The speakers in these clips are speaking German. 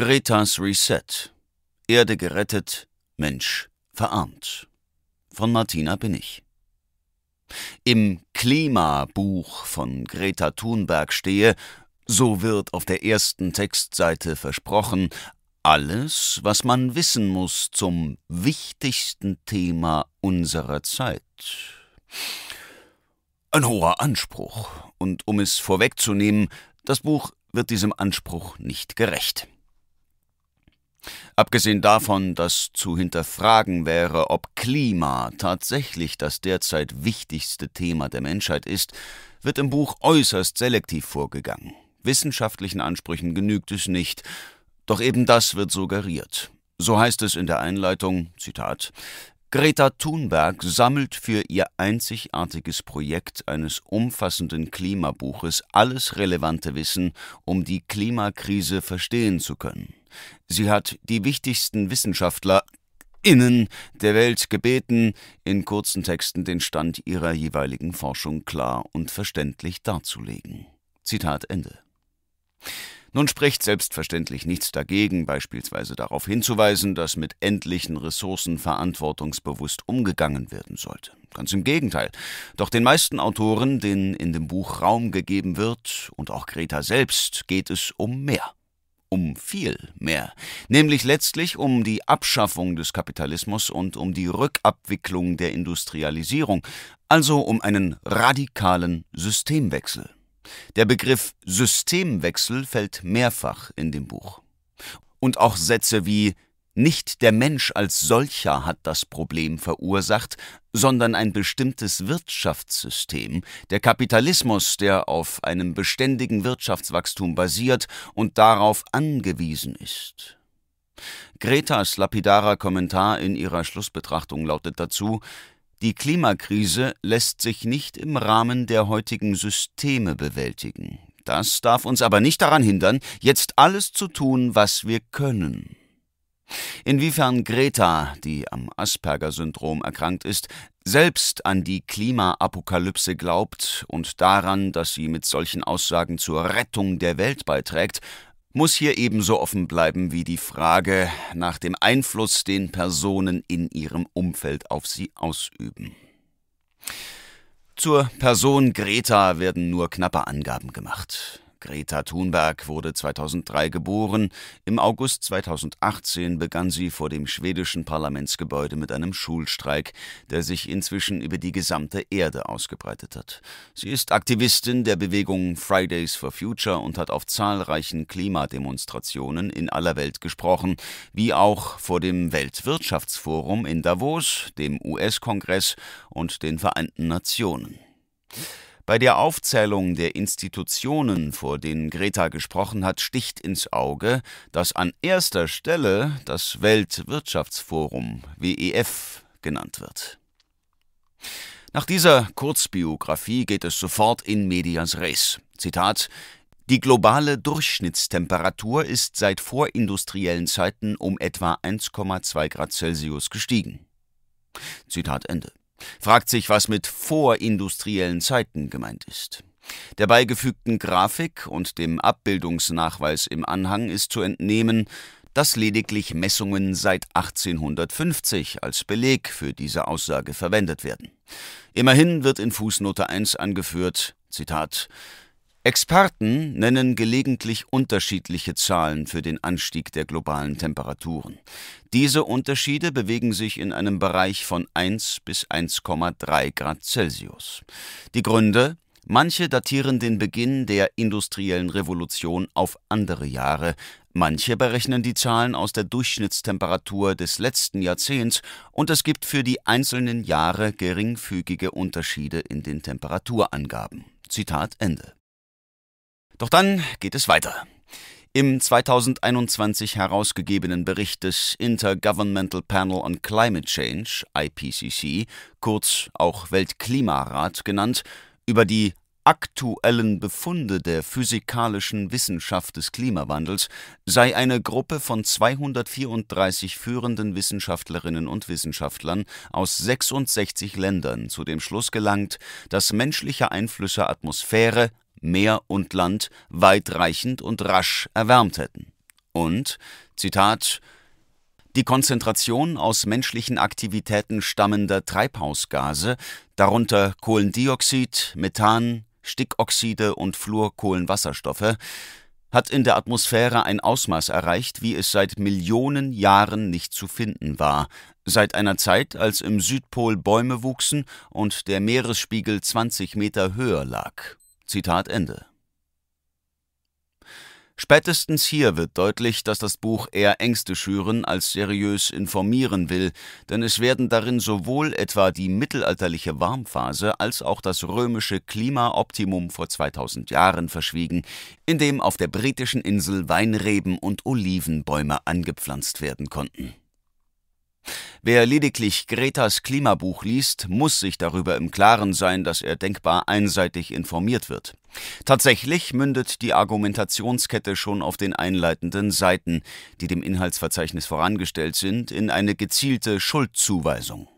Greta's Reset. Erde gerettet, Mensch verarmt. Von Martina Binnig. Im Klimabuch von Greta Thunberg stehe, so wird auf der ersten Textseite versprochen, alles, was man wissen muss zum wichtigsten Thema unserer Zeit. Ein hoher Anspruch, und um es vorwegzunehmen, das Buch wird diesem Anspruch nicht gerecht. Abgesehen davon, dass zu hinterfragen wäre, ob Klima tatsächlich das derzeit wichtigste Thema der Menschheit ist, wird im Buch äußerst selektiv vorgegangen. Wissenschaftlichen Ansprüchen genügt es nicht, doch eben das wird suggeriert. So heißt es in der Einleitung, Zitat, Greta Thunberg sammelt für ihr einzigartiges Projekt eines umfassenden Klimabuches alles relevante Wissen, um die Klimakrise verstehen zu können. Sie hat die wichtigsten Wissenschaftler Innen der Welt gebeten, in kurzen Texten den Stand ihrer jeweiligen Forschung klar und verständlich darzulegen. Zitat Ende. Nun spricht selbstverständlich nichts dagegen, beispielsweise darauf hinzuweisen, dass mit endlichen Ressourcen verantwortungsbewusst umgegangen werden sollte. Ganz im Gegenteil. Doch den meisten Autoren, denen in dem Buch Raum gegeben wird, und auch Greta selbst, geht es um mehr um viel mehr, nämlich letztlich um die Abschaffung des Kapitalismus und um die Rückabwicklung der Industrialisierung, also um einen radikalen Systemwechsel. Der Begriff Systemwechsel fällt mehrfach in dem Buch. Und auch Sätze wie nicht der Mensch als solcher hat das Problem verursacht, sondern ein bestimmtes Wirtschaftssystem, der Kapitalismus, der auf einem beständigen Wirtschaftswachstum basiert und darauf angewiesen ist. Gretas lapidarer Kommentar in ihrer Schlussbetrachtung lautet dazu die Klimakrise lässt sich nicht im Rahmen der heutigen Systeme bewältigen. Das darf uns aber nicht daran hindern, jetzt alles zu tun, was wir können. Inwiefern Greta, die am Asperger-Syndrom erkrankt ist, selbst an die Klimaapokalypse glaubt und daran, dass sie mit solchen Aussagen zur Rettung der Welt beiträgt, muss hier ebenso offen bleiben wie die Frage nach dem Einfluss, den Personen in ihrem Umfeld auf sie ausüben. Zur Person Greta werden nur knappe Angaben gemacht. Greta Thunberg wurde 2003 geboren. Im August 2018 begann sie vor dem schwedischen Parlamentsgebäude mit einem Schulstreik, der sich inzwischen über die gesamte Erde ausgebreitet hat. Sie ist Aktivistin der Bewegung Fridays for Future und hat auf zahlreichen Klimademonstrationen in aller Welt gesprochen, wie auch vor dem Weltwirtschaftsforum in Davos, dem US-Kongress und den Vereinten Nationen. Bei der Aufzählung der Institutionen, vor denen Greta gesprochen hat, sticht ins Auge, dass an erster Stelle das Weltwirtschaftsforum WEF genannt wird. Nach dieser Kurzbiografie geht es sofort in medias res. Zitat die globale Durchschnittstemperatur ist seit vorindustriellen Zeiten um etwa 1,2 Grad Celsius gestiegen. Zitat Ende. Fragt sich, was mit vorindustriellen Zeiten gemeint ist. Der beigefügten Grafik und dem Abbildungsnachweis im Anhang ist zu entnehmen, dass lediglich Messungen seit 1850 als Beleg für diese Aussage verwendet werden. Immerhin wird in Fußnote 1 angeführt, Zitat, Experten nennen gelegentlich unterschiedliche Zahlen für den Anstieg der globalen Temperaturen. Diese Unterschiede bewegen sich in einem Bereich von 1 bis 1,3 Grad Celsius. Die Gründe? Manche datieren den Beginn der industriellen Revolution auf andere Jahre, manche berechnen die Zahlen aus der Durchschnittstemperatur des letzten Jahrzehnts und es gibt für die einzelnen Jahre geringfügige Unterschiede in den Temperaturangaben. Zitat Ende. Doch dann geht es weiter. Im 2021 herausgegebenen Bericht des Intergovernmental Panel on Climate Change, IPCC, kurz auch Weltklimarat genannt, über die aktuellen Befunde der physikalischen Wissenschaft des Klimawandels sei eine Gruppe von 234 führenden Wissenschaftlerinnen und Wissenschaftlern aus 66 Ländern zu dem Schluss gelangt, dass menschliche Einflüsse Atmosphäre, Meer und Land weitreichend und rasch erwärmt hätten. Und, Zitat, die Konzentration aus menschlichen Aktivitäten stammender Treibhausgase, darunter Kohlendioxid, Methan, Stickoxide und Fluorkohlenwasserstoffe, hat in der Atmosphäre ein Ausmaß erreicht, wie es seit Millionen Jahren nicht zu finden war, seit einer Zeit, als im Südpol Bäume wuchsen und der Meeresspiegel 20 Meter höher lag. Zitat Ende. Spätestens hier wird deutlich, dass das Buch eher Ängste schüren als seriös informieren will, denn es werden darin sowohl etwa die mittelalterliche Warmphase als auch das römische Klimaoptimum vor 2000 Jahren verschwiegen, in dem auf der britischen Insel Weinreben und Olivenbäume angepflanzt werden konnten. Wer lediglich Gretas Klimabuch liest, muss sich darüber im Klaren sein, dass er denkbar einseitig informiert wird. Tatsächlich mündet die Argumentationskette schon auf den einleitenden Seiten, die dem Inhaltsverzeichnis vorangestellt sind, in eine gezielte Schuldzuweisung.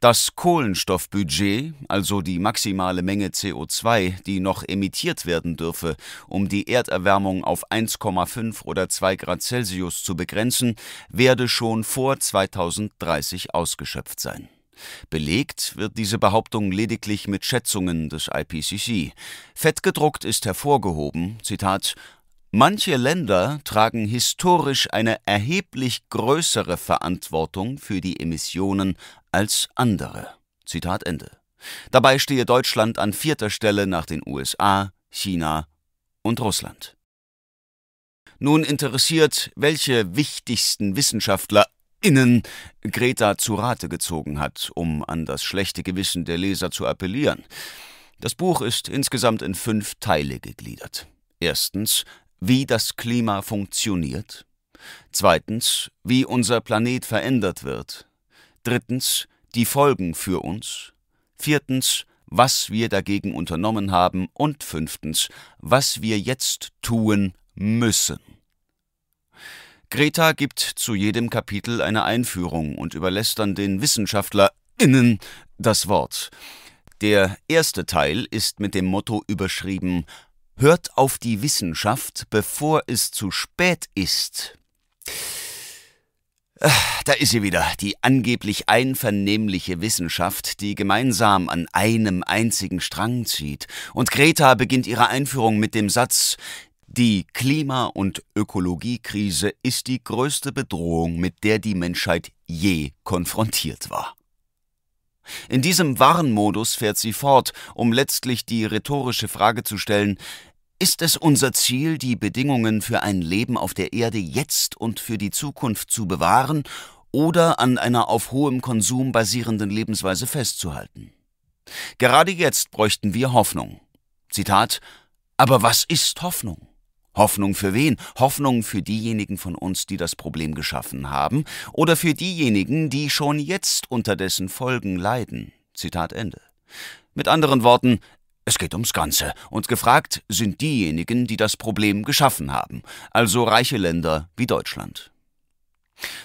Das Kohlenstoffbudget, also die maximale Menge CO2, die noch emittiert werden dürfe, um die Erderwärmung auf 1,5 oder 2 Grad Celsius zu begrenzen, werde schon vor 2030 ausgeschöpft sein. Belegt wird diese Behauptung lediglich mit Schätzungen des IPCC. Fettgedruckt ist hervorgehoben, Zitat, Manche Länder tragen historisch eine erheblich größere Verantwortung für die Emissionen als andere. Zitat Ende. Dabei stehe Deutschland an vierter Stelle nach den USA, China und Russland. Nun interessiert, welche wichtigsten WissenschaftlerInnen Greta zu Rate gezogen hat, um an das schlechte Gewissen der Leser zu appellieren. Das Buch ist insgesamt in fünf Teile gegliedert. Erstens wie das Klima funktioniert, zweitens, wie unser Planet verändert wird, drittens, die Folgen für uns, viertens, was wir dagegen unternommen haben und fünftens, was wir jetzt tun müssen. Greta gibt zu jedem Kapitel eine Einführung und überlässt dann den WissenschaftlerInnen das Wort. Der erste Teil ist mit dem Motto überschrieben Hört auf die Wissenschaft, bevor es zu spät ist. Äh, da ist sie wieder, die angeblich einvernehmliche Wissenschaft, die gemeinsam an einem einzigen Strang zieht. Und Greta beginnt ihre Einführung mit dem Satz Die Klima- und Ökologiekrise ist die größte Bedrohung, mit der die Menschheit je konfrontiert war. In diesem Warnmodus fährt sie fort, um letztlich die rhetorische Frage zu stellen, ist es unser Ziel, die Bedingungen für ein Leben auf der Erde jetzt und für die Zukunft zu bewahren oder an einer auf hohem Konsum basierenden Lebensweise festzuhalten? Gerade jetzt bräuchten wir Hoffnung. Zitat Aber was ist Hoffnung? Hoffnung für wen? Hoffnung für diejenigen von uns, die das Problem geschaffen haben, oder für diejenigen, die schon jetzt unter dessen Folgen leiden. Zitat Ende. Mit anderen Worten, es geht ums Ganze und gefragt sind diejenigen, die das Problem geschaffen haben, also reiche Länder wie Deutschland.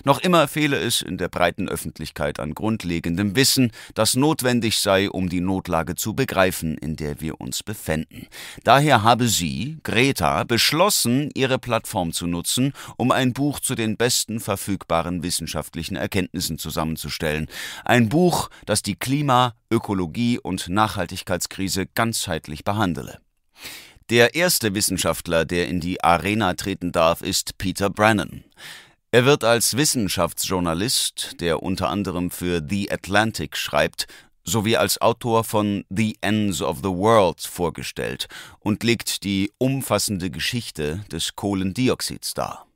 Noch immer fehle es in der breiten Öffentlichkeit an grundlegendem Wissen, das notwendig sei, um die Notlage zu begreifen, in der wir uns befänden. Daher habe sie, Greta, beschlossen, ihre Plattform zu nutzen, um ein Buch zu den besten verfügbaren wissenschaftlichen Erkenntnissen zusammenzustellen. Ein Buch, das die Klima-, Ökologie- und Nachhaltigkeitskrise ganzheitlich behandele. Der erste Wissenschaftler, der in die Arena treten darf, ist Peter Brennan. Er wird als Wissenschaftsjournalist, der unter anderem für The Atlantic schreibt, sowie als Autor von The Ends of the World vorgestellt und legt die umfassende Geschichte des Kohlendioxids dar.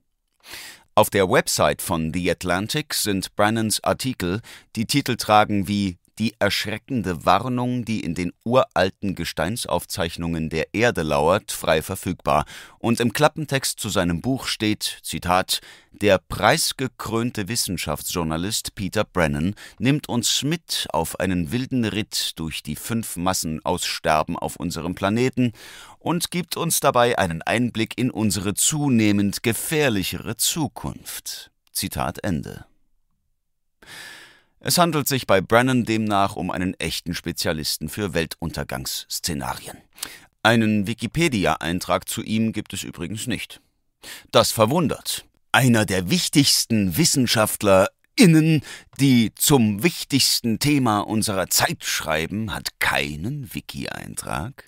Auf der Website von The Atlantic sind Brennans Artikel, die Titel tragen wie die erschreckende Warnung, die in den uralten Gesteinsaufzeichnungen der Erde lauert, frei verfügbar. Und im Klappentext zu seinem Buch steht, Zitat, der preisgekrönte Wissenschaftsjournalist Peter Brennan nimmt uns mit auf einen wilden Ritt durch die fünf Massenaussterben auf unserem Planeten und gibt uns dabei einen Einblick in unsere zunehmend gefährlichere Zukunft. Zitat Ende. Es handelt sich bei Brennan demnach um einen echten Spezialisten für Weltuntergangsszenarien. Einen Wikipedia-Eintrag zu ihm gibt es übrigens nicht. Das verwundert. Einer der wichtigsten Wissenschaftler Innen, die zum wichtigsten Thema unserer Zeit schreiben, hat keinen Wiki-Eintrag?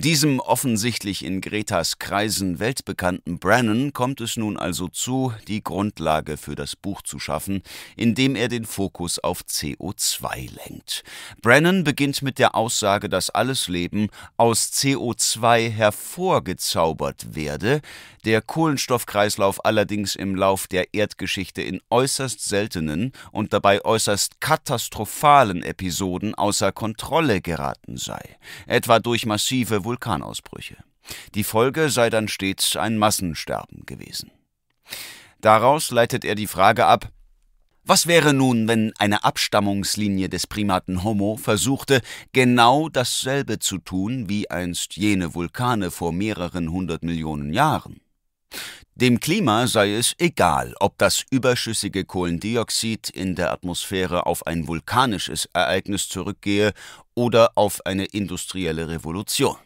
Diesem offensichtlich in Gretas Kreisen weltbekannten Brennan kommt es nun also zu, die Grundlage für das Buch zu schaffen, indem er den Fokus auf CO2 lenkt. Brennan beginnt mit der Aussage, dass alles Leben aus CO2 hervorgezaubert werde, der Kohlenstoffkreislauf allerdings im Lauf der Erdgeschichte in äußerst seltenen und dabei äußerst katastrophalen Episoden außer Kontrolle geraten sei, etwa durch massive Vulkanausbrüche. Die Folge sei dann stets ein Massensterben gewesen. Daraus leitet er die Frage ab, was wäre nun, wenn eine Abstammungslinie des Primaten Homo versuchte, genau dasselbe zu tun wie einst jene Vulkane vor mehreren hundert Millionen Jahren? Dem Klima sei es egal, ob das überschüssige Kohlendioxid in der Atmosphäre auf ein vulkanisches Ereignis zurückgehe oder auf eine industrielle Revolution.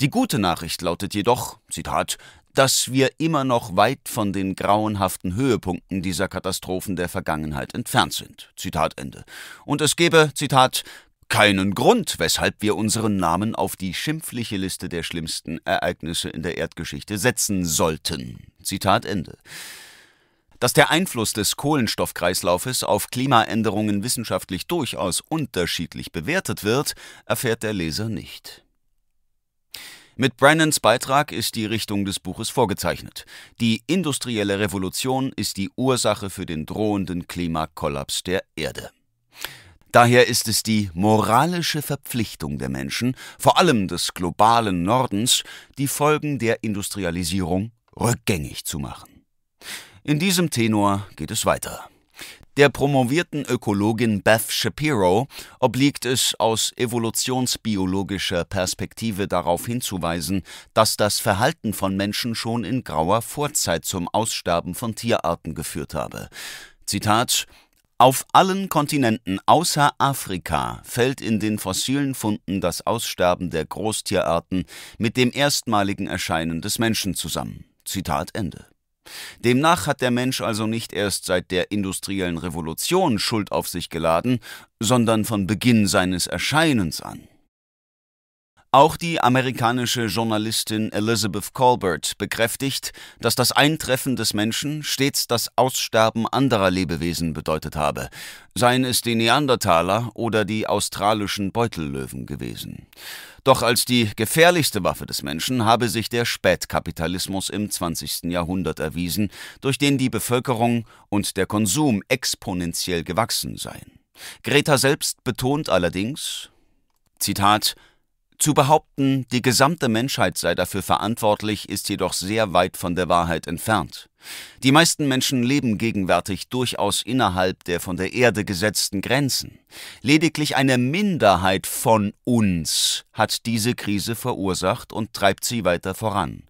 Die gute Nachricht lautet jedoch, Zitat, dass wir immer noch weit von den grauenhaften Höhepunkten dieser Katastrophen der Vergangenheit entfernt sind. Zitat Ende. Und es gebe, Zitat, keinen Grund, weshalb wir unseren Namen auf die schimpfliche Liste der schlimmsten Ereignisse in der Erdgeschichte setzen sollten. Zitat Ende. Dass der Einfluss des Kohlenstoffkreislaufes auf Klimaänderungen wissenschaftlich durchaus unterschiedlich bewertet wird, erfährt der Leser nicht. Mit Brennans Beitrag ist die Richtung des Buches vorgezeichnet. Die industrielle Revolution ist die Ursache für den drohenden Klimakollaps der Erde. Daher ist es die moralische Verpflichtung der Menschen, vor allem des globalen Nordens, die Folgen der Industrialisierung rückgängig zu machen. In diesem Tenor geht es weiter. Der promovierten Ökologin Beth Shapiro obliegt es aus evolutionsbiologischer Perspektive darauf hinzuweisen, dass das Verhalten von Menschen schon in grauer Vorzeit zum Aussterben von Tierarten geführt habe. Zitat auf allen Kontinenten außer Afrika fällt in den fossilen Funden das Aussterben der Großtierarten mit dem erstmaligen Erscheinen des Menschen zusammen. Zitat Ende. Demnach hat der Mensch also nicht erst seit der industriellen Revolution Schuld auf sich geladen, sondern von Beginn seines Erscheinens an. Auch die amerikanische Journalistin Elizabeth Colbert bekräftigt, dass das Eintreffen des Menschen stets das Aussterben anderer Lebewesen bedeutet habe, seien es die Neandertaler oder die australischen Beutellöwen gewesen. Doch als die gefährlichste Waffe des Menschen habe sich der Spätkapitalismus im 20. Jahrhundert erwiesen, durch den die Bevölkerung und der Konsum exponentiell gewachsen seien. Greta selbst betont allerdings, Zitat, zu behaupten, die gesamte Menschheit sei dafür verantwortlich, ist jedoch sehr weit von der Wahrheit entfernt. Die meisten Menschen leben gegenwärtig durchaus innerhalb der von der Erde gesetzten Grenzen. Lediglich eine Minderheit von uns hat diese Krise verursacht und treibt sie weiter voran.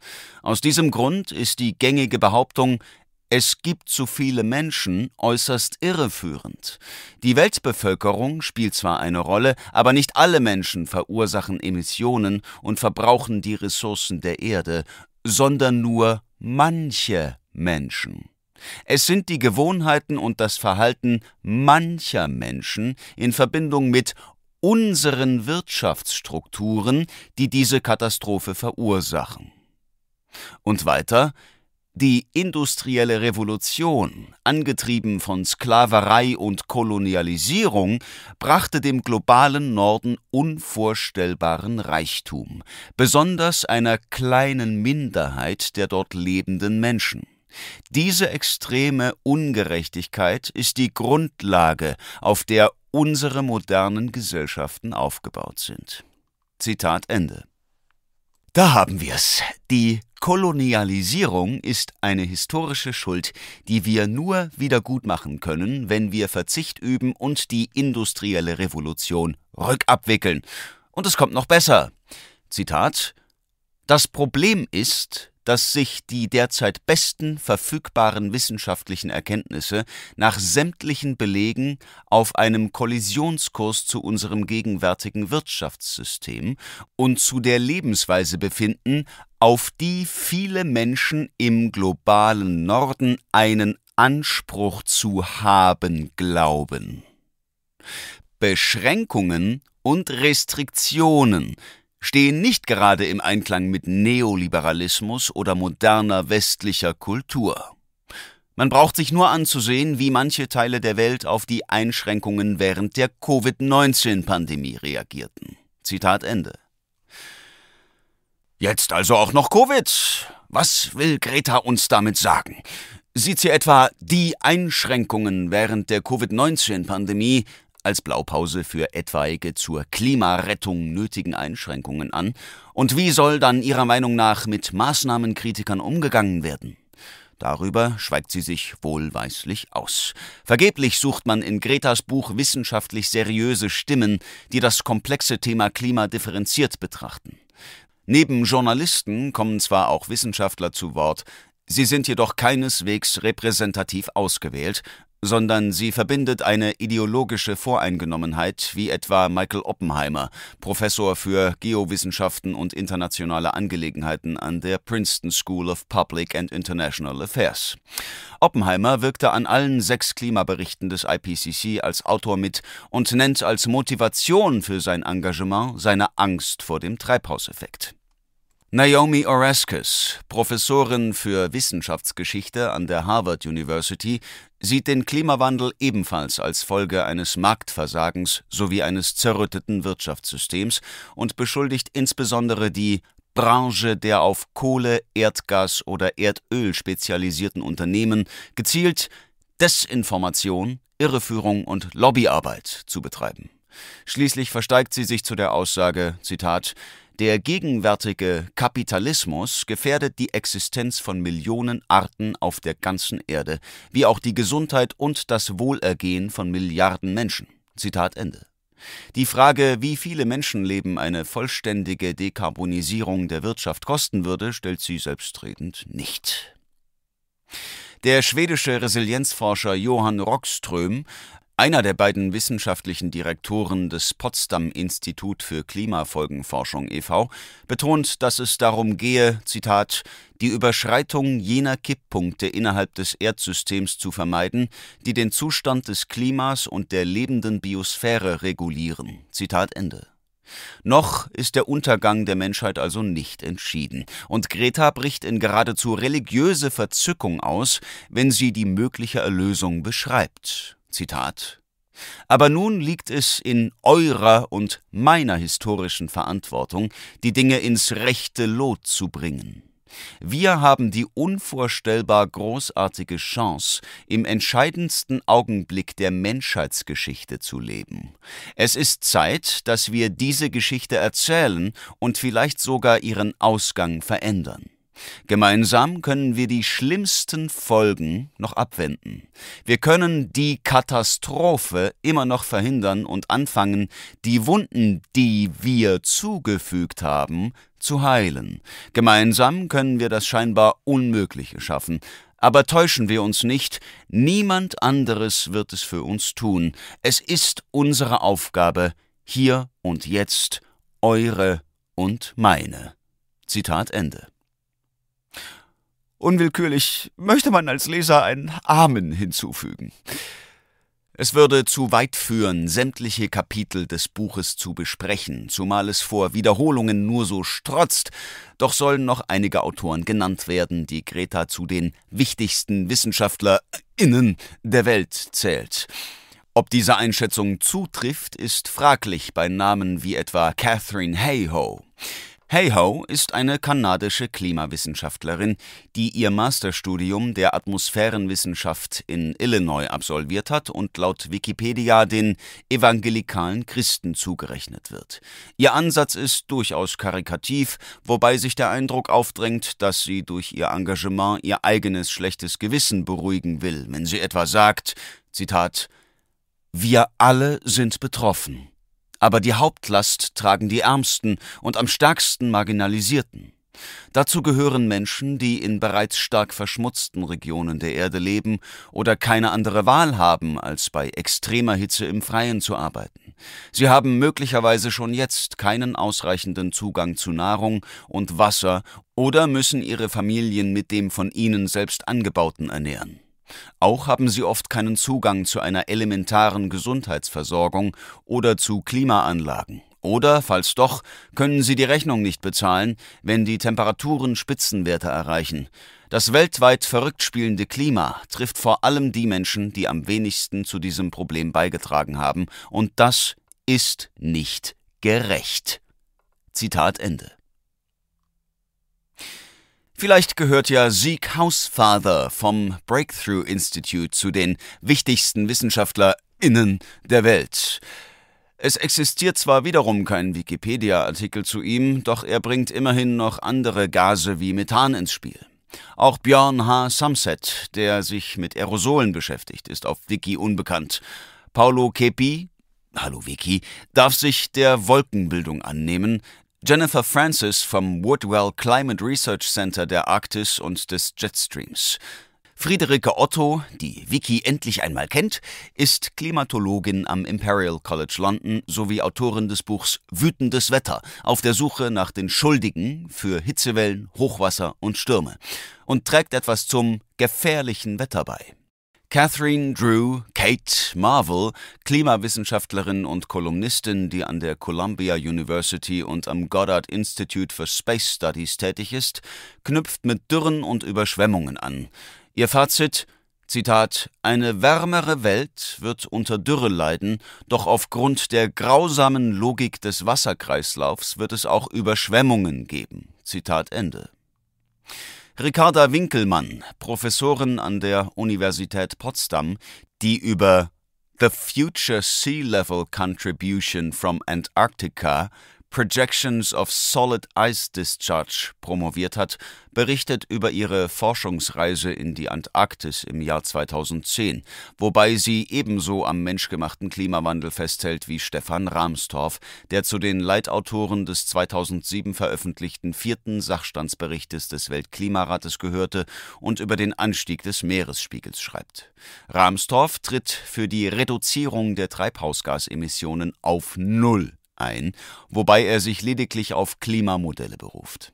Aus diesem Grund ist die gängige Behauptung, es gibt zu viele Menschen äußerst irreführend. Die Weltbevölkerung spielt zwar eine Rolle, aber nicht alle Menschen verursachen Emissionen und verbrauchen die Ressourcen der Erde, sondern nur manche Menschen. Es sind die Gewohnheiten und das Verhalten mancher Menschen in Verbindung mit unseren Wirtschaftsstrukturen, die diese Katastrophe verursachen. Und weiter, die industrielle Revolution, angetrieben von Sklaverei und Kolonialisierung, brachte dem globalen Norden unvorstellbaren Reichtum, besonders einer kleinen Minderheit der dort lebenden Menschen. Diese extreme Ungerechtigkeit ist die Grundlage, auf der unsere modernen Gesellschaften aufgebaut sind. Zitat Ende. Da haben wir's, die Kolonialisierung ist eine historische Schuld, die wir nur wiedergutmachen können, wenn wir Verzicht üben und die industrielle Revolution rückabwickeln. Und es kommt noch besser. Zitat Das Problem ist, dass sich die derzeit besten verfügbaren wissenschaftlichen Erkenntnisse nach sämtlichen Belegen auf einem Kollisionskurs zu unserem gegenwärtigen Wirtschaftssystem und zu der Lebensweise befinden, auf die viele Menschen im globalen Norden einen Anspruch zu haben glauben. Beschränkungen und Restriktionen stehen nicht gerade im Einklang mit Neoliberalismus oder moderner westlicher Kultur. Man braucht sich nur anzusehen, wie manche Teile der Welt auf die Einschränkungen während der Covid-19-Pandemie reagierten. Zitat Ende. Jetzt also auch noch Covid. Was will Greta uns damit sagen? Sieht sie etwa die Einschränkungen während der Covid-19-Pandemie als Blaupause für etwaige zur Klimarettung nötigen Einschränkungen an? Und wie soll dann Ihrer Meinung nach mit Maßnahmenkritikern umgegangen werden? Darüber schweigt sie sich wohlweislich aus. Vergeblich sucht man in Gretas Buch wissenschaftlich seriöse Stimmen, die das komplexe Thema Klima differenziert betrachten. Neben Journalisten kommen zwar auch Wissenschaftler zu Wort, sie sind jedoch keineswegs repräsentativ ausgewählt, sondern sie verbindet eine ideologische Voreingenommenheit, wie etwa Michael Oppenheimer, Professor für Geowissenschaften und internationale Angelegenheiten an der Princeton School of Public and International Affairs. Oppenheimer wirkte an allen sechs Klimaberichten des IPCC als Autor mit und nennt als Motivation für sein Engagement seine Angst vor dem Treibhauseffekt. Naomi Oreskes, Professorin für Wissenschaftsgeschichte an der Harvard University, sieht den Klimawandel ebenfalls als Folge eines Marktversagens sowie eines zerrütteten Wirtschaftssystems und beschuldigt insbesondere die Branche der auf Kohle, Erdgas oder Erdöl spezialisierten Unternehmen gezielt Desinformation, Irreführung und Lobbyarbeit zu betreiben. Schließlich versteigt sie sich zu der Aussage, Zitat, der gegenwärtige Kapitalismus gefährdet die Existenz von Millionen Arten auf der ganzen Erde, wie auch die Gesundheit und das Wohlergehen von Milliarden Menschen. Zitat Ende. Die Frage, wie viele Menschenleben eine vollständige Dekarbonisierung der Wirtschaft kosten würde, stellt sie selbstredend nicht. Der schwedische Resilienzforscher Johann Rockström einer der beiden wissenschaftlichen Direktoren des Potsdam Institut für Klimafolgenforschung e.V. betont, dass es darum gehe, Zitat, die Überschreitung jener Kipppunkte innerhalb des Erdsystems zu vermeiden, die den Zustand des Klimas und der lebenden Biosphäre regulieren. Zitat Ende. Noch ist der Untergang der Menschheit also nicht entschieden, und Greta bricht in geradezu religiöse Verzückung aus, wenn sie die mögliche Erlösung beschreibt. Zitat aber nun liegt es in eurer und meiner historischen Verantwortung, die Dinge ins rechte Lot zu bringen. Wir haben die unvorstellbar großartige Chance, im entscheidendsten Augenblick der Menschheitsgeschichte zu leben. Es ist Zeit, dass wir diese Geschichte erzählen und vielleicht sogar ihren Ausgang verändern. Gemeinsam können wir die schlimmsten Folgen noch abwenden. Wir können die Katastrophe immer noch verhindern und anfangen, die Wunden, die wir zugefügt haben, zu heilen. Gemeinsam können wir das scheinbar Unmögliche schaffen. Aber täuschen wir uns nicht, niemand anderes wird es für uns tun. Es ist unsere Aufgabe, hier und jetzt, eure und meine. Zitat Ende. Unwillkürlich möchte man als Leser ein Amen hinzufügen. Es würde zu weit führen, sämtliche Kapitel des Buches zu besprechen, zumal es vor Wiederholungen nur so strotzt, doch sollen noch einige Autoren genannt werden, die Greta zu den wichtigsten WissenschaftlerInnen der Welt zählt. Ob diese Einschätzung zutrifft, ist fraglich bei Namen wie etwa Catherine Hayhoe. Hey Ho ist eine kanadische Klimawissenschaftlerin, die ihr Masterstudium der Atmosphärenwissenschaft in Illinois absolviert hat und laut Wikipedia den evangelikalen Christen zugerechnet wird. Ihr Ansatz ist durchaus karikativ, wobei sich der Eindruck aufdrängt, dass sie durch ihr Engagement ihr eigenes schlechtes Gewissen beruhigen will, wenn sie etwa sagt, Zitat, wir alle sind betroffen. Aber die Hauptlast tragen die Ärmsten und am stärksten Marginalisierten. Dazu gehören Menschen, die in bereits stark verschmutzten Regionen der Erde leben oder keine andere Wahl haben, als bei extremer Hitze im Freien zu arbeiten. Sie haben möglicherweise schon jetzt keinen ausreichenden Zugang zu Nahrung und Wasser oder müssen ihre Familien mit dem von ihnen selbst angebauten ernähren. Auch haben sie oft keinen Zugang zu einer elementaren Gesundheitsversorgung oder zu Klimaanlagen. Oder, falls doch, können sie die Rechnung nicht bezahlen, wenn die Temperaturen Spitzenwerte erreichen. Das weltweit verrückt spielende Klima trifft vor allem die Menschen, die am wenigsten zu diesem Problem beigetragen haben, und das ist nicht gerecht. Zitat Ende. Vielleicht gehört ja Sieg Hausfather vom Breakthrough Institute zu den wichtigsten WissenschaftlerInnen der Welt. Es existiert zwar wiederum kein Wikipedia-Artikel zu ihm, doch er bringt immerhin noch andere Gase wie Methan ins Spiel. Auch Björn H. Sumset, der sich mit Aerosolen beschäftigt, ist auf Wiki unbekannt. Paolo Kepi, hallo Wiki, darf sich der Wolkenbildung annehmen, Jennifer Francis vom Woodwell Climate Research Center der Arktis und des Jetstreams. Friederike Otto, die Vicky endlich einmal kennt, ist Klimatologin am Imperial College London sowie Autorin des Buchs Wütendes Wetter auf der Suche nach den Schuldigen für Hitzewellen, Hochwasser und Stürme und trägt etwas zum gefährlichen Wetter bei. Catherine Drew, Kate Marvel, Klimawissenschaftlerin und Kolumnistin, die an der Columbia University und am Goddard Institute for Space Studies tätig ist, knüpft mit Dürren und Überschwemmungen an. Ihr Fazit Zitat Eine wärmere Welt wird unter Dürre leiden, doch aufgrund der grausamen Logik des Wasserkreislaufs wird es auch Überschwemmungen geben. Zitat Ende. Ricarda Winkelmann, Professorin an der Universität Potsdam, die über The Future Sea Level Contribution from Antarctica Projections of Solid Ice Discharge promoviert hat, berichtet über ihre Forschungsreise in die Antarktis im Jahr 2010, wobei sie ebenso am menschgemachten Klimawandel festhält wie Stefan Ramstorff, der zu den Leitautoren des 2007 veröffentlichten vierten Sachstandsberichtes des Weltklimarates gehörte und über den Anstieg des Meeresspiegels schreibt. Ramstorff tritt für die Reduzierung der Treibhausgasemissionen auf Null ein, wobei er sich lediglich auf Klimamodelle beruft.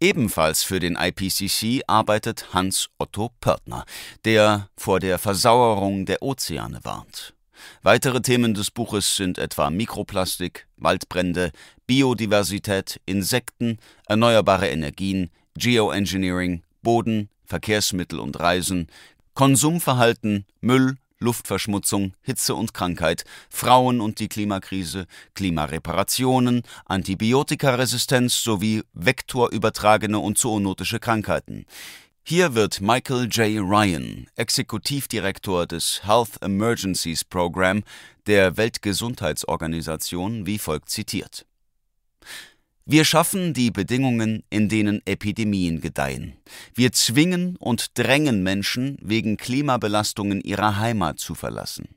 Ebenfalls für den IPCC arbeitet Hans-Otto Pörtner, der vor der Versauerung der Ozeane warnt. Weitere Themen des Buches sind etwa Mikroplastik, Waldbrände, Biodiversität, Insekten, erneuerbare Energien, Geoengineering, Boden, Verkehrsmittel und Reisen, Konsumverhalten, Müll, Luftverschmutzung, Hitze und Krankheit, Frauen und die Klimakrise, Klimareparationen, Antibiotikaresistenz sowie vektorübertragene und zoonotische Krankheiten. Hier wird Michael J. Ryan, Exekutivdirektor des Health Emergencies Program der Weltgesundheitsorganisation, wie folgt zitiert. Wir schaffen die Bedingungen, in denen Epidemien gedeihen. Wir zwingen und drängen Menschen, wegen Klimabelastungen ihre Heimat zu verlassen.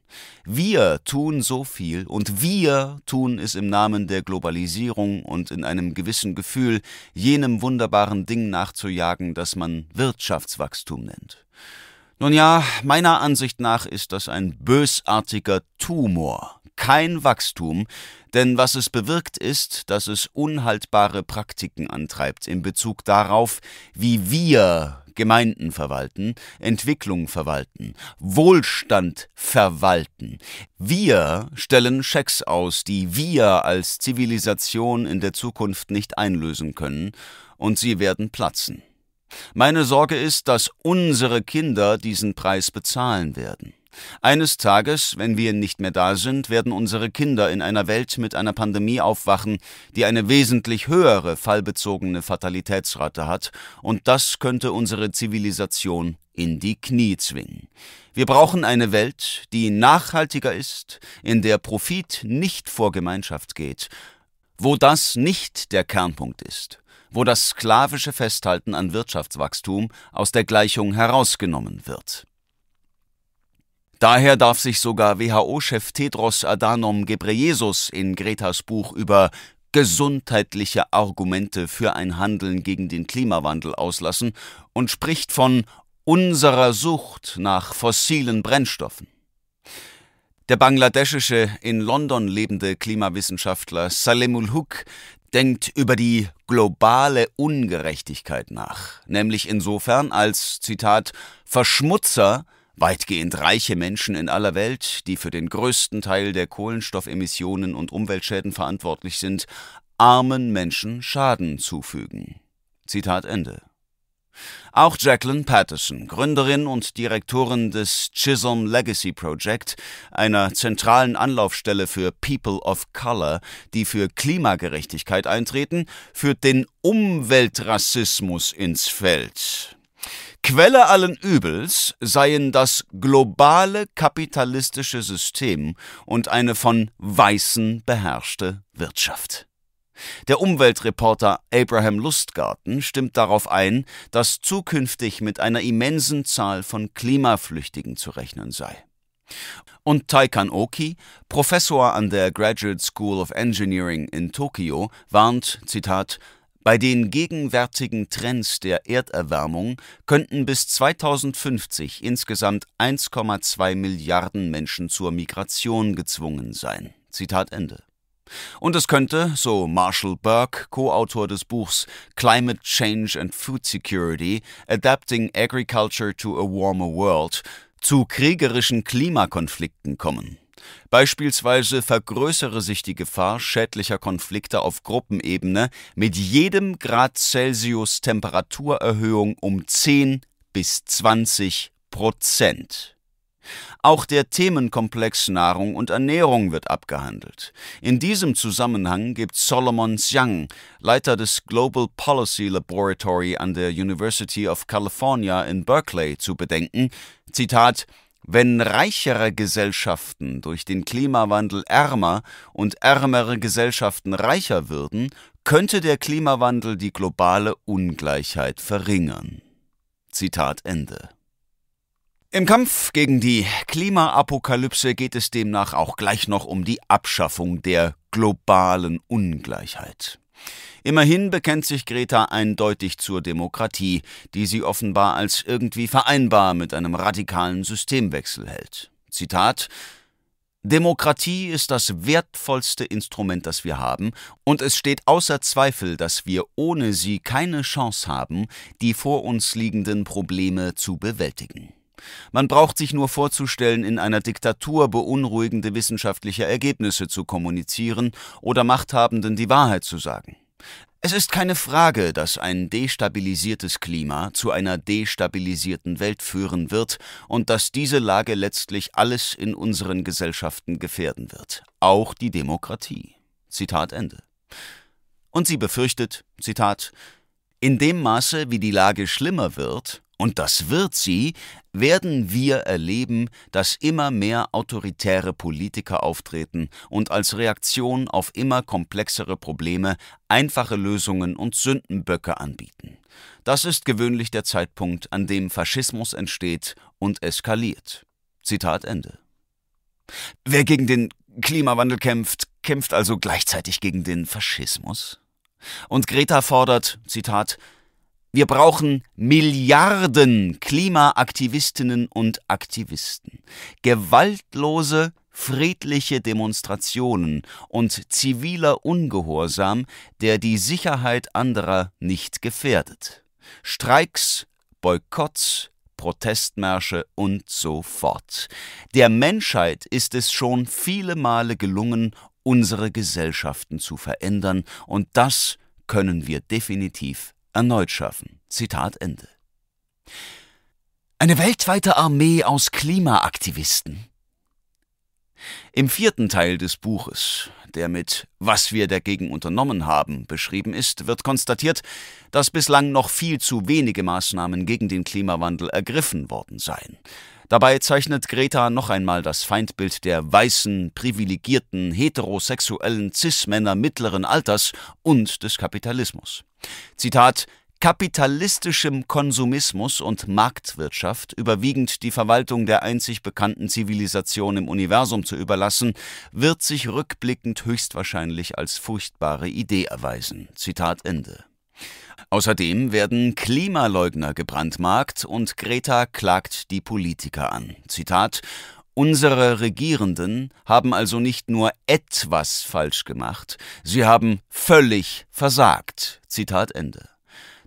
Wir tun so viel und wir tun es im Namen der Globalisierung und in einem gewissen Gefühl, jenem wunderbaren Ding nachzujagen, das man Wirtschaftswachstum nennt. Nun ja, meiner Ansicht nach ist das ein bösartiger Tumor kein Wachstum, denn was es bewirkt ist, dass es unhaltbare Praktiken antreibt in Bezug darauf, wie wir Gemeinden verwalten, Entwicklung verwalten, Wohlstand verwalten. Wir stellen Schecks aus, die wir als Zivilisation in der Zukunft nicht einlösen können, und sie werden platzen. Meine Sorge ist, dass unsere Kinder diesen Preis bezahlen werden. Eines Tages, wenn wir nicht mehr da sind, werden unsere Kinder in einer Welt mit einer Pandemie aufwachen, die eine wesentlich höhere fallbezogene Fatalitätsrate hat, und das könnte unsere Zivilisation in die Knie zwingen. Wir brauchen eine Welt, die nachhaltiger ist, in der Profit nicht vor Gemeinschaft geht, wo das nicht der Kernpunkt ist, wo das sklavische Festhalten an Wirtschaftswachstum aus der Gleichung herausgenommen wird. Daher darf sich sogar WHO-Chef Tedros Adhanom Ghebreyesus in Greta's Buch über gesundheitliche Argumente für ein Handeln gegen den Klimawandel auslassen und spricht von unserer Sucht nach fossilen Brennstoffen. Der bangladeschische, in London lebende Klimawissenschaftler Salemul Huq denkt über die globale Ungerechtigkeit nach, nämlich insofern als, Zitat, Verschmutzer weitgehend reiche Menschen in aller Welt, die für den größten Teil der Kohlenstoffemissionen und Umweltschäden verantwortlich sind, armen Menschen Schaden zufügen. Zitat Ende. Auch Jacqueline Patterson, Gründerin und Direktorin des Chisholm Legacy Project, einer zentralen Anlaufstelle für People of Color, die für Klimagerechtigkeit eintreten, führt den Umweltrassismus ins Feld. Quelle allen Übels seien das globale kapitalistische System und eine von Weißen beherrschte Wirtschaft. Der Umweltreporter Abraham Lustgarten stimmt darauf ein, dass zukünftig mit einer immensen Zahl von Klimaflüchtigen zu rechnen sei. Und Taikan Oki, Professor an der Graduate School of Engineering in Tokio, warnt, Zitat, bei den gegenwärtigen Trends der Erderwärmung könnten bis 2050 insgesamt 1,2 Milliarden Menschen zur Migration gezwungen sein. Zitat Ende. Und es könnte, so Marshall Burke, Co-Autor des Buchs Climate Change and Food Security: Adapting Agriculture to a Warmer World, zu kriegerischen Klimakonflikten kommen. Beispielsweise vergrößere sich die Gefahr schädlicher Konflikte auf Gruppenebene mit jedem Grad Celsius Temperaturerhöhung um 10 bis 20 Prozent. Auch der Themenkomplex Nahrung und Ernährung wird abgehandelt. In diesem Zusammenhang gibt Solomon Xiang, Leiter des Global Policy Laboratory an der University of California in Berkeley, zu bedenken, Zitat, wenn reichere Gesellschaften durch den Klimawandel ärmer und ärmere Gesellschaften reicher würden, könnte der Klimawandel die globale Ungleichheit verringern. Zitat Ende. Im Kampf gegen die Klimaapokalypse geht es demnach auch gleich noch um die Abschaffung der globalen Ungleichheit. Immerhin bekennt sich Greta eindeutig zur Demokratie, die sie offenbar als irgendwie vereinbar mit einem radikalen Systemwechsel hält. Zitat Demokratie ist das wertvollste Instrument, das wir haben, und es steht außer Zweifel, dass wir ohne sie keine Chance haben, die vor uns liegenden Probleme zu bewältigen. Man braucht sich nur vorzustellen, in einer Diktatur beunruhigende wissenschaftliche Ergebnisse zu kommunizieren oder Machthabenden die Wahrheit zu sagen. Es ist keine Frage, dass ein destabilisiertes Klima zu einer destabilisierten Welt führen wird und dass diese Lage letztlich alles in unseren Gesellschaften gefährden wird, auch die Demokratie. Zitat Ende. Und sie befürchtet, Zitat, in dem Maße, wie die Lage schlimmer wird, und das wird sie, werden wir erleben, dass immer mehr autoritäre Politiker auftreten und als Reaktion auf immer komplexere Probleme einfache Lösungen und Sündenböcke anbieten. Das ist gewöhnlich der Zeitpunkt, an dem Faschismus entsteht und eskaliert. Zitat Ende. Wer gegen den Klimawandel kämpft, kämpft also gleichzeitig gegen den Faschismus? Und Greta fordert, Zitat, wir brauchen Milliarden Klimaaktivistinnen und Aktivisten, gewaltlose, friedliche Demonstrationen und ziviler Ungehorsam, der die Sicherheit anderer nicht gefährdet. Streiks, Boykotts, Protestmärsche und so fort. Der Menschheit ist es schon viele Male gelungen, unsere Gesellschaften zu verändern, und das können wir definitiv erneut schaffen. Zitat Ende. Eine weltweite Armee aus Klimaaktivisten. Im vierten Teil des Buches, der mit Was wir dagegen unternommen haben beschrieben ist, wird konstatiert, dass bislang noch viel zu wenige Maßnahmen gegen den Klimawandel ergriffen worden seien. Dabei zeichnet Greta noch einmal das Feindbild der weißen, privilegierten, heterosexuellen Cis-Männer mittleren Alters und des Kapitalismus. Zitat kapitalistischem Konsumismus und Marktwirtschaft überwiegend die Verwaltung der einzig bekannten Zivilisation im Universum zu überlassen, wird sich rückblickend höchstwahrscheinlich als furchtbare Idee erweisen. Zitat Ende. Außerdem werden Klimaleugner gebrandmarkt und Greta klagt die Politiker an. Zitat Unsere Regierenden haben also nicht nur etwas falsch gemacht, sie haben völlig versagt. Zitat Ende.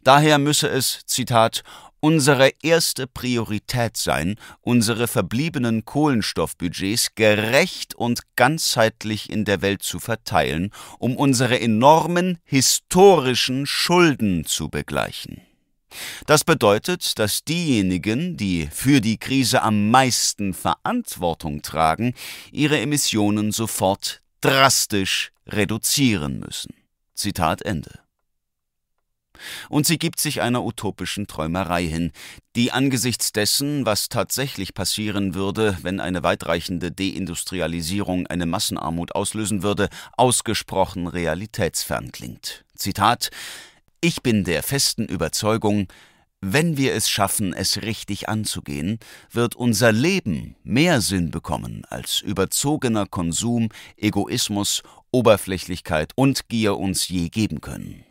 Daher müsse es, Zitat, unsere erste Priorität sein, unsere verbliebenen Kohlenstoffbudgets gerecht und ganzheitlich in der Welt zu verteilen, um unsere enormen historischen Schulden zu begleichen. Das bedeutet, dass diejenigen, die für die Krise am meisten Verantwortung tragen, ihre Emissionen sofort drastisch reduzieren müssen. Zitat Ende. Und sie gibt sich einer utopischen Träumerei hin, die angesichts dessen, was tatsächlich passieren würde, wenn eine weitreichende Deindustrialisierung eine Massenarmut auslösen würde, ausgesprochen realitätsfern klingt. Zitat ich bin der festen Überzeugung, wenn wir es schaffen, es richtig anzugehen, wird unser Leben mehr Sinn bekommen als überzogener Konsum, Egoismus, Oberflächlichkeit und Gier uns je geben können.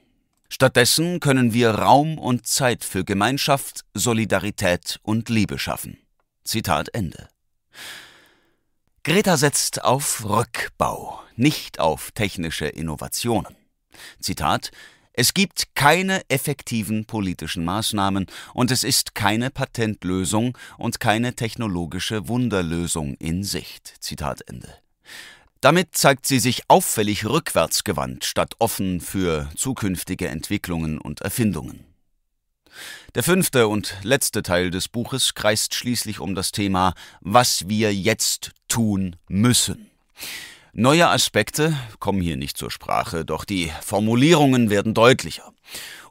Stattdessen können wir Raum und Zeit für Gemeinschaft, Solidarität und Liebe schaffen. Zitat Ende. Greta setzt auf Rückbau, nicht auf technische Innovationen. Zitat es gibt keine effektiven politischen Maßnahmen und es ist keine Patentlösung und keine technologische Wunderlösung in Sicht. Zitat Ende. Damit zeigt sie sich auffällig rückwärtsgewandt statt offen für zukünftige Entwicklungen und Erfindungen. Der fünfte und letzte Teil des Buches kreist schließlich um das Thema, was wir jetzt tun müssen. Neue Aspekte kommen hier nicht zur Sprache, doch die Formulierungen werden deutlicher.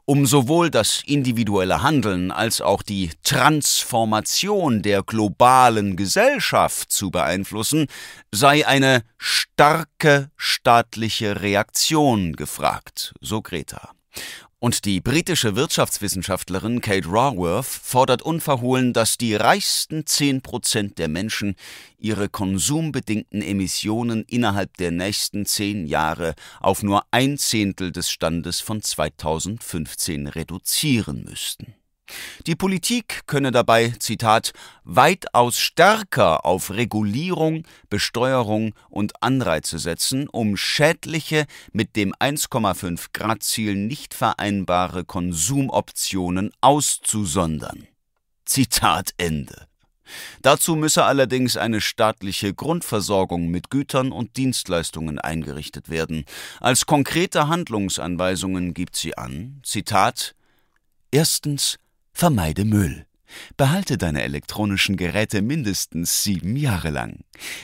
Um sowohl das individuelle Handeln als auch die Transformation der globalen Gesellschaft zu beeinflussen, sei eine starke staatliche Reaktion gefragt, so Greta. Und die britische Wirtschaftswissenschaftlerin Kate Raworth fordert unverhohlen, dass die reichsten 10% der Menschen ihre konsumbedingten Emissionen innerhalb der nächsten zehn Jahre auf nur ein Zehntel des Standes von 2015 reduzieren müssten. Die Politik könne dabei, Zitat, weitaus stärker auf Regulierung, Besteuerung und Anreize setzen, um schädliche, mit dem 1,5 Grad Ziel nicht vereinbare Konsumoptionen auszusondern. Zitat Ende. Dazu müsse allerdings eine staatliche Grundversorgung mit Gütern und Dienstleistungen eingerichtet werden. Als konkrete Handlungsanweisungen gibt sie an, Zitat, Erstens Vermeide Müll. Behalte deine elektronischen Geräte mindestens sieben Jahre lang.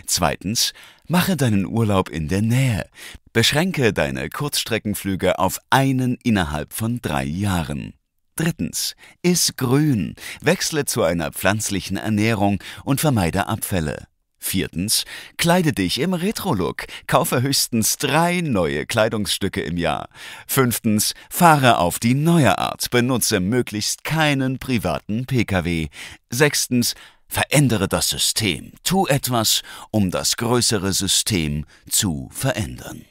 Zweitens, mache deinen Urlaub in der Nähe. Beschränke deine Kurzstreckenflüge auf einen innerhalb von drei Jahren. Drittens, iss grün, wechsle zu einer pflanzlichen Ernährung und vermeide Abfälle. Viertens, kleide dich im Retro-Look. Kaufe höchstens drei neue Kleidungsstücke im Jahr. Fünftens, fahre auf die neue Art. Benutze möglichst keinen privaten Pkw. Sechstens, verändere das System. Tu etwas, um das größere System zu verändern.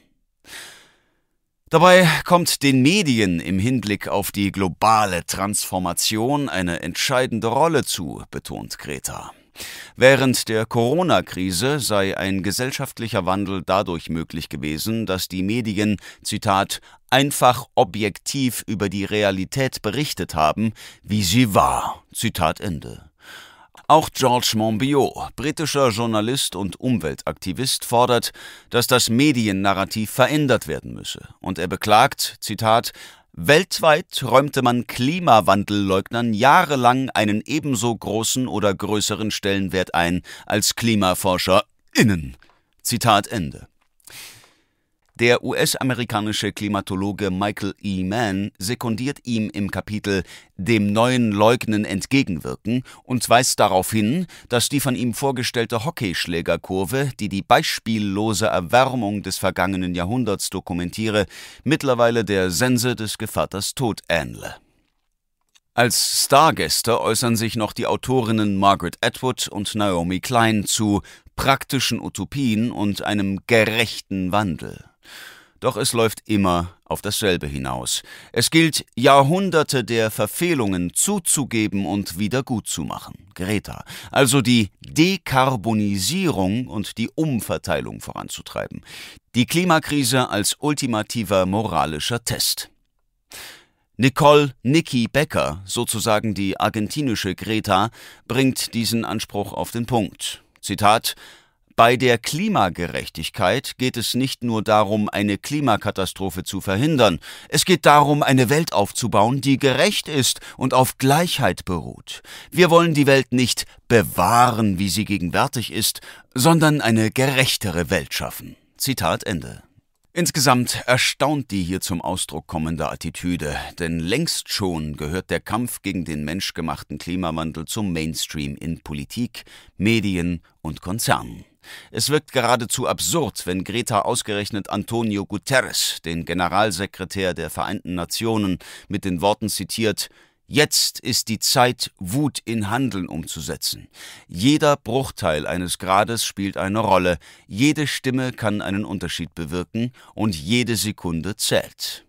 Dabei kommt den Medien im Hinblick auf die globale Transformation eine entscheidende Rolle zu, betont Greta. Während der Corona-Krise sei ein gesellschaftlicher Wandel dadurch möglich gewesen, dass die Medien, Zitat, einfach objektiv über die Realität berichtet haben, wie sie war. Zitat Ende. Auch George Monbiot, britischer Journalist und Umweltaktivist, fordert, dass das Mediennarrativ verändert werden müsse. Und er beklagt, Zitat, Weltweit räumte man Klimawandelleugnern jahrelang einen ebenso großen oder größeren Stellenwert ein als KlimaforscherInnen. Zitat Ende der US-amerikanische Klimatologe Michael E. Mann sekundiert ihm im Kapitel Dem neuen Leugnen entgegenwirken und weist darauf hin, dass die von ihm vorgestellte Hockeyschlägerkurve, die die beispiellose Erwärmung des vergangenen Jahrhunderts dokumentiere, mittlerweile der Sense des Gevaters Tod ähnle. Als Stargäste äußern sich noch die Autorinnen Margaret Atwood und Naomi Klein zu praktischen Utopien und einem gerechten Wandel. Doch es läuft immer auf dasselbe hinaus. Es gilt, Jahrhunderte der Verfehlungen zuzugeben und wiedergutzumachen. Greta. Also die Dekarbonisierung und die Umverteilung voranzutreiben. Die Klimakrise als ultimativer moralischer Test. Nicole Nikki Becker, sozusagen die argentinische Greta, bringt diesen Anspruch auf den Punkt. Zitat bei der Klimagerechtigkeit geht es nicht nur darum, eine Klimakatastrophe zu verhindern, es geht darum, eine Welt aufzubauen, die gerecht ist und auf Gleichheit beruht. Wir wollen die Welt nicht bewahren, wie sie gegenwärtig ist, sondern eine gerechtere Welt schaffen. Zitat Ende. Insgesamt erstaunt die hier zum Ausdruck kommende Attitüde, denn längst schon gehört der Kampf gegen den menschgemachten Klimawandel zum Mainstream in Politik, Medien und Konzernen. Es wirkt geradezu absurd, wenn Greta ausgerechnet Antonio Guterres, den Generalsekretär der Vereinten Nationen, mit den Worten zitiert, Jetzt ist die Zeit, Wut in Handeln umzusetzen. Jeder Bruchteil eines Grades spielt eine Rolle, jede Stimme kann einen Unterschied bewirken und jede Sekunde zählt.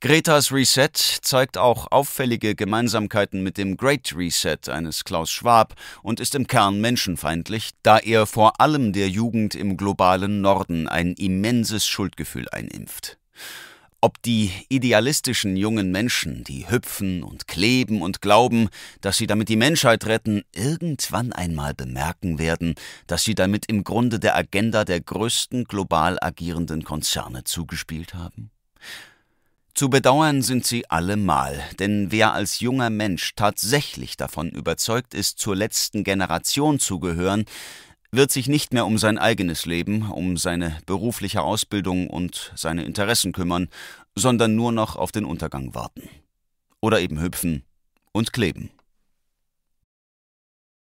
Greta's Reset zeigt auch auffällige Gemeinsamkeiten mit dem Great Reset eines Klaus Schwab und ist im Kern menschenfeindlich, da er vor allem der Jugend im globalen Norden ein immenses Schuldgefühl einimpft. Ob die idealistischen jungen Menschen, die hüpfen und kleben und glauben, dass sie damit die Menschheit retten, irgendwann einmal bemerken werden, dass sie damit im Grunde der Agenda der größten global agierenden Konzerne zugespielt haben? Zu bedauern sind sie allemal, denn wer als junger Mensch tatsächlich davon überzeugt ist, zur letzten Generation zu gehören, wird sich nicht mehr um sein eigenes Leben, um seine berufliche Ausbildung und seine Interessen kümmern, sondern nur noch auf den Untergang warten. Oder eben hüpfen und kleben.